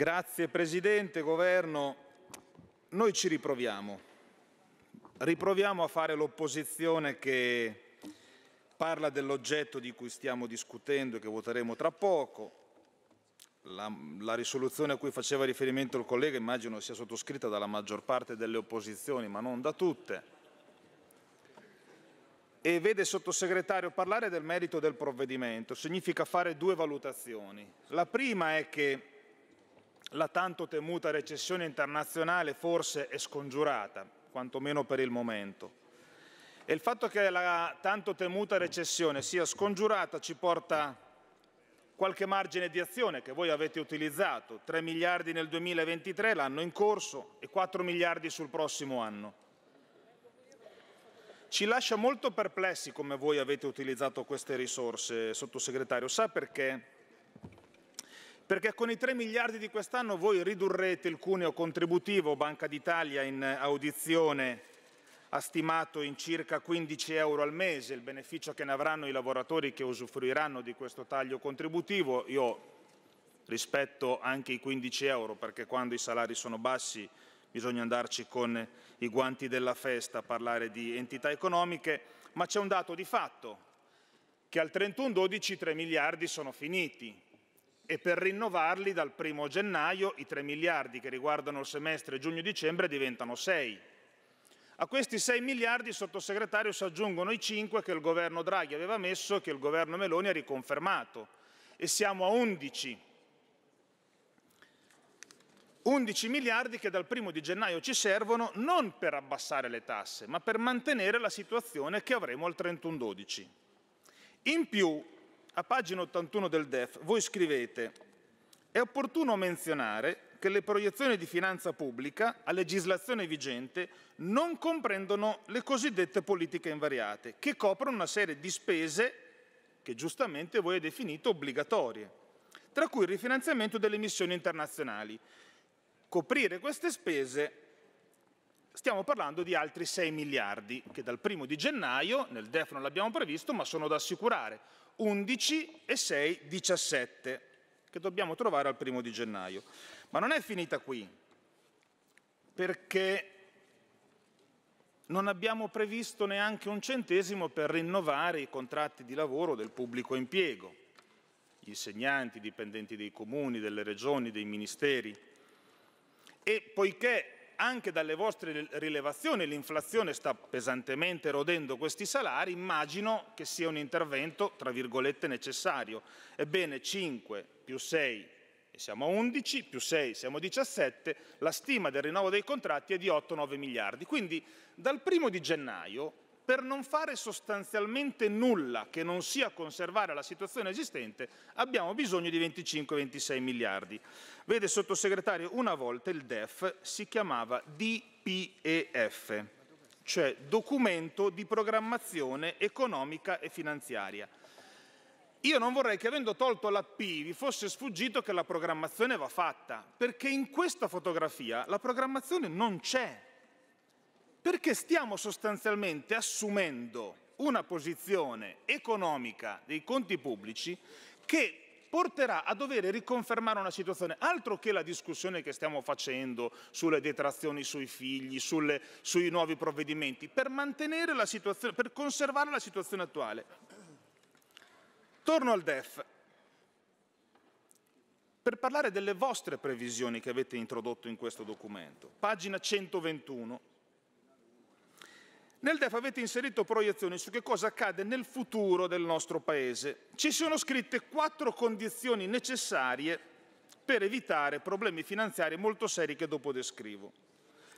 Grazie Presidente, Governo. Noi ci riproviamo. Riproviamo a fare l'opposizione che parla dell'oggetto di cui stiamo discutendo e che voteremo tra poco. La, la, risoluzione a cui faceva riferimento il collega immagino sia sottoscritta dalla maggior parte delle opposizioni, ma non da tutte. E vede sottosegretario parlare del merito del provvedimento. Significa fare due valutazioni. La prima è che la tanto temuta recessione internazionale forse è scongiurata, quantomeno per il momento. E il fatto che la tanto temuta recessione sia scongiurata ci porta qualche margine di azione che voi avete utilizzato, 3 miliardi nel 2023, l'anno in corso, e 4 miliardi sul prossimo anno. Ci lascia molto perplessi come voi avete utilizzato queste risorse, sottosegretario. Sa perché? perché con i 3 miliardi di quest'anno voi ridurrete il cuneo contributivo, Banca d'Italia in audizione ha stimato in circa 15 euro al mese il beneficio che ne avranno i lavoratori che usufruiranno di questo taglio contributivo. Io rispetto anche i 15 euro perché quando i salari sono bassi bisogna andarci con i guanti della festa a parlare di entità economiche, ma c'è un dato di fatto che al 31-12 3 miliardi sono finiti, e per rinnovarli dal 1 gennaio i 3 miliardi che riguardano il semestre giugno-dicembre diventano 6. A questi 6 miliardi, sottosegretario, si aggiungono i 5 che il governo Draghi aveva messo e che il governo Meloni ha riconfermato e siamo a 11. 11 miliardi che dal 1 di gennaio ci servono non per abbassare le tasse, ma per mantenere la situazione che avremo al 31-12. In più, a pagina 81 del DEF, voi scrivete è opportuno menzionare che le proiezioni di finanza pubblica a legislazione vigente non comprendono le cosiddette politiche invariate, che coprono una serie di spese che giustamente voi avete definito obbligatorie, tra cui il rifinanziamento delle missioni internazionali. Coprire queste spese stiamo parlando di altri 6 miliardi che dal primo di gennaio, nel DEF non l'abbiamo previsto, ma sono da assicurare. 11 e 6, 17, che dobbiamo trovare al primo di gennaio. Ma non è finita qui, perché non abbiamo previsto neanche un centesimo per rinnovare i contratti di lavoro del pubblico impiego, gli insegnanti, i dipendenti dei comuni, delle regioni, dei ministeri. E poiché anche dalle vostre rilevazioni l'inflazione sta pesantemente erodendo questi salari, immagino che sia un intervento, tra virgolette, necessario. Ebbene, 5 più 6 siamo a 11, più 6 siamo a 17, la stima del rinnovo dei contratti è di 8-9 miliardi. Quindi dal primo di gennaio per non fare sostanzialmente nulla che non sia conservare la situazione esistente, abbiamo bisogno di 25-26 miliardi. Vede, sottosegretario, una volta il DEF si chiamava DPEF, cioè Documento di Programmazione Economica e Finanziaria. Io non vorrei che avendo tolto la P vi fosse sfuggito che la programmazione va fatta, perché in questa fotografia la programmazione non c'è. Perché stiamo sostanzialmente assumendo una posizione economica dei conti pubblici che porterà a dover riconfermare una situazione, altro che la discussione che stiamo facendo sulle detrazioni sui figli, sulle, sui nuovi provvedimenti, per, mantenere la situazione, per conservare la situazione attuale. Torno al DEF. Per parlare delle vostre previsioni che avete introdotto in questo documento, pagina 121, nel DEF avete inserito proiezioni su che cosa accade nel futuro del nostro Paese. Ci sono scritte quattro condizioni necessarie per evitare problemi finanziari molto seri che dopo descrivo.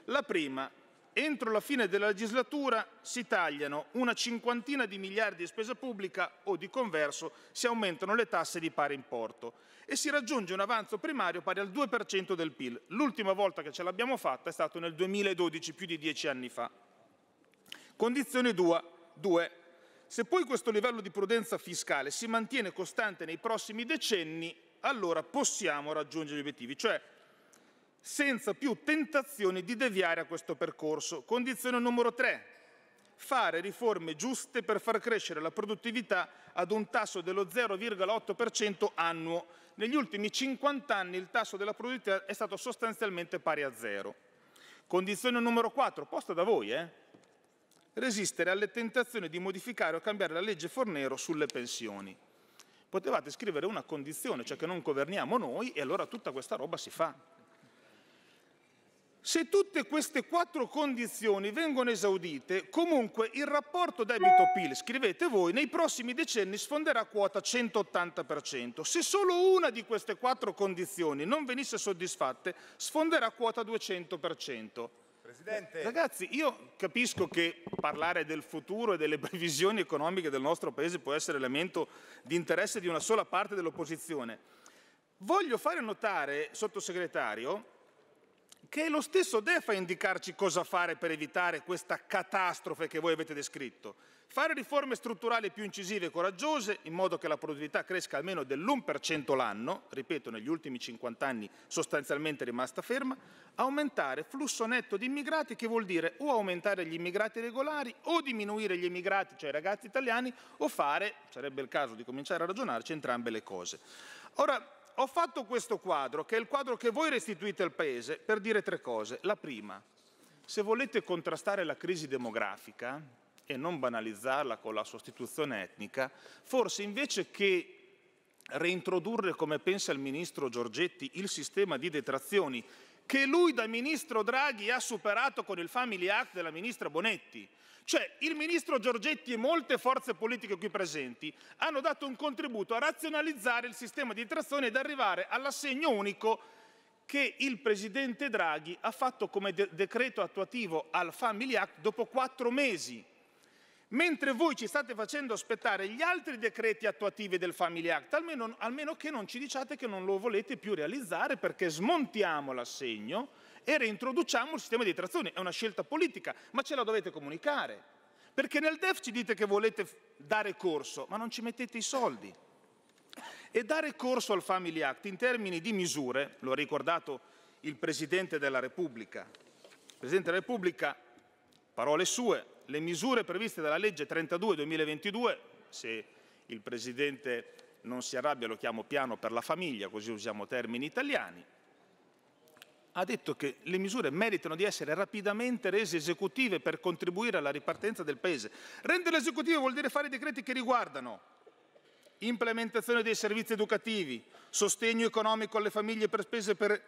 La prima, entro la fine della legislatura si tagliano una cinquantina di miliardi di spesa pubblica o di converso si aumentano le tasse di pari importo e si raggiunge un avanzo primario pari al 2% del PIL. L'ultima volta che ce l'abbiamo fatta è stato nel 2012, più di dieci anni fa. Condizione 2. Se poi questo livello di prudenza fiscale si mantiene costante nei prossimi decenni, allora possiamo raggiungere gli obiettivi, cioè senza più tentazioni di deviare a questo percorso. Condizione numero 3 fare riforme giuste per far crescere la produttività ad un tasso dello 0,8% annuo. Negli ultimi 50 anni il tasso della produttività è stato sostanzialmente pari a zero. Condizione numero 4, posta da voi, eh? resistere alle tentazioni di modificare o cambiare la legge Fornero sulle pensioni. Potevate scrivere una condizione, cioè che non governiamo noi, e allora tutta questa roba si fa. Se tutte queste quattro condizioni vengono esaudite, comunque il rapporto debito-PIL, scrivete voi, nei prossimi decenni sfonderà quota 180%. Se solo una di queste quattro condizioni non venisse soddisfatta, sfonderà quota 200%. Presidente. Ragazzi, io capisco che parlare del futuro e delle previsioni economiche del nostro Paese può essere elemento di interesse di una sola parte dell'opposizione. Voglio fare notare, sottosegretario, che è lo stesso DEF a indicarci cosa fare per evitare questa catastrofe che voi avete descritto. Fare riforme strutturali più incisive e coraggiose, in modo che la produttività cresca almeno dell'1% l'anno, ripeto, negli ultimi 50 anni sostanzialmente rimasta ferma, aumentare flusso netto di immigrati, che vuol dire o aumentare gli immigrati regolari, o diminuire gli immigrati, cioè i ragazzi italiani, o fare, sarebbe il caso di cominciare a ragionarci, entrambe le cose. Ora, ho fatto questo quadro, che è il quadro che voi restituite al Paese, per dire tre cose. La prima, se volete contrastare la crisi demografica e non banalizzarla con la sostituzione etnica, forse invece che reintrodurre, come pensa il ministro Giorgetti, il sistema di detrazioni che lui da ministro Draghi ha superato con il Family Act della ministra Bonetti. Cioè il ministro Giorgetti e molte forze politiche qui presenti hanno dato un contributo a razionalizzare il sistema di trazione ed arrivare all'assegno unico che il presidente Draghi ha fatto come de decreto attuativo al Family Act dopo quattro mesi mentre voi ci state facendo aspettare gli altri decreti attuativi del Family Act, almeno, almeno che non ci diciate che non lo volete più realizzare perché smontiamo l'assegno e reintroduciamo il sistema di trazione. È una scelta politica, ma ce la dovete comunicare. Perché nel DEF ci dite che volete dare corso, ma non ci mettete i soldi. E dare corso al Family Act in termini di misure, lo ha ricordato il Presidente della Repubblica. Il Presidente della Repubblica, parole sue, le misure previste dalla legge 32-2022, se il Presidente non si arrabbia lo chiamo piano per la famiglia, così usiamo termini italiani, ha detto che le misure meritano di essere rapidamente rese esecutive per contribuire alla ripartenza del Paese. Rendere esecutive vuol dire fare decreti che riguardano implementazione dei servizi educativi, sostegno economico alle famiglie per spese per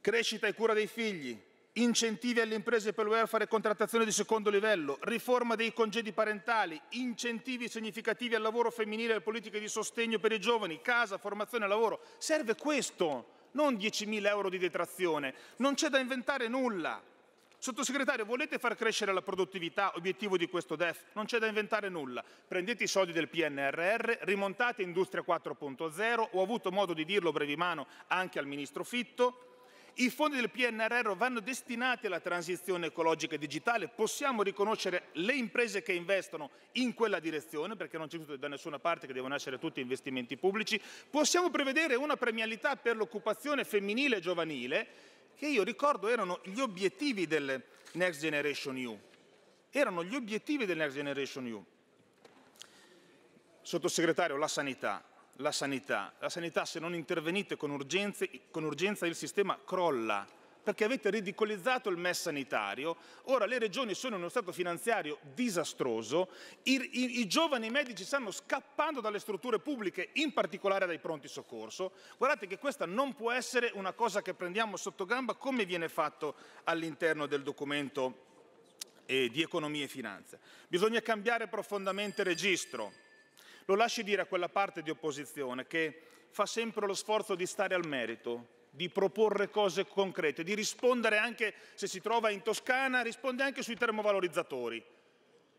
crescita e cura dei figli, incentivi alle imprese per il welfare e contrattazione di secondo livello, riforma dei congedi parentali, incentivi significativi al lavoro femminile e alle politiche di sostegno per i giovani, casa, formazione e lavoro. Serve questo, non 10.000 euro di detrazione. Non c'è da inventare nulla. Sottosegretario, volete far crescere la produttività, obiettivo di questo DEF? Non c'è da inventare nulla. Prendete i soldi del PNRR, rimontate Industria 4.0, ho avuto modo di dirlo brevi mano anche al Ministro Fitto, i fondi del PNRR vanno destinati alla transizione ecologica e digitale, possiamo riconoscere le imprese che investono in quella direzione, perché non c'è tutto da nessuna parte che devono essere tutti investimenti pubblici, possiamo prevedere una premialità per l'occupazione femminile e giovanile, che io ricordo erano gli obiettivi del Next Generation EU. Erano gli obiettivi del Next Generation EU. Sottosegretario, la sanità la sanità. La sanità, se non intervenite con urgenza, con urgenza il sistema crolla, perché avete ridicolizzato il MES sanitario, ora le regioni sono in uno stato finanziario disastroso, i, i, i, giovani medici stanno scappando dalle strutture pubbliche, in particolare dai pronti soccorso. Guardate che questa non può essere una cosa che prendiamo sotto gamba come viene fatto all'interno del documento eh, di economia e finanza. Bisogna cambiare profondamente registro lo lasci dire a quella parte di opposizione che fa sempre lo sforzo di stare al merito, di proporre cose concrete, di rispondere anche, se si trova in Toscana, risponde anche sui termovalorizzatori.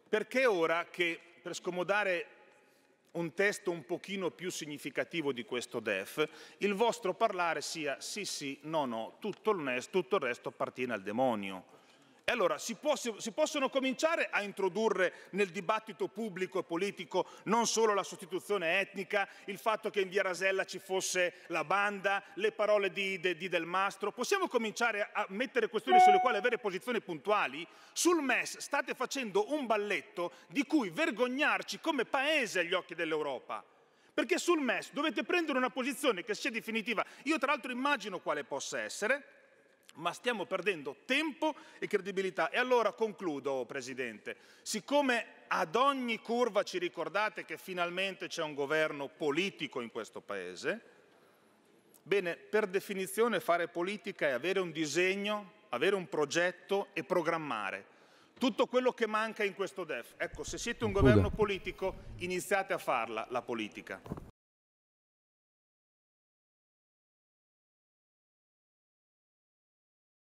Perché ora che, per scomodare un testo un pochino più significativo di questo DEF, il vostro parlare sia sì sì, no no, tutto il, resto appartiene al demonio. E allora si, può, si, si, possono cominciare a introdurre nel dibattito pubblico e politico non solo la sostituzione etnica, il fatto che in via Rasella ci fosse la banda, le parole di, de, di Del Mastro. Possiamo cominciare a mettere questioni sulle quali avere posizioni puntuali? Sul MES state facendo un balletto di cui vergognarci come paese agli occhi dell'Europa. Perché sul MES dovete prendere una posizione che sia definitiva. Io tra l'altro immagino quale possa essere ma stiamo perdendo tempo e credibilità. E allora concludo, Presidente. Siccome ad ogni curva ci ricordate che finalmente c'è un governo politico in questo Paese, bene, per definizione fare politica è avere un disegno, avere un progetto e programmare. Tutto quello che manca in questo DEF. Ecco, se siete un governo politico, iniziate a farla la politica.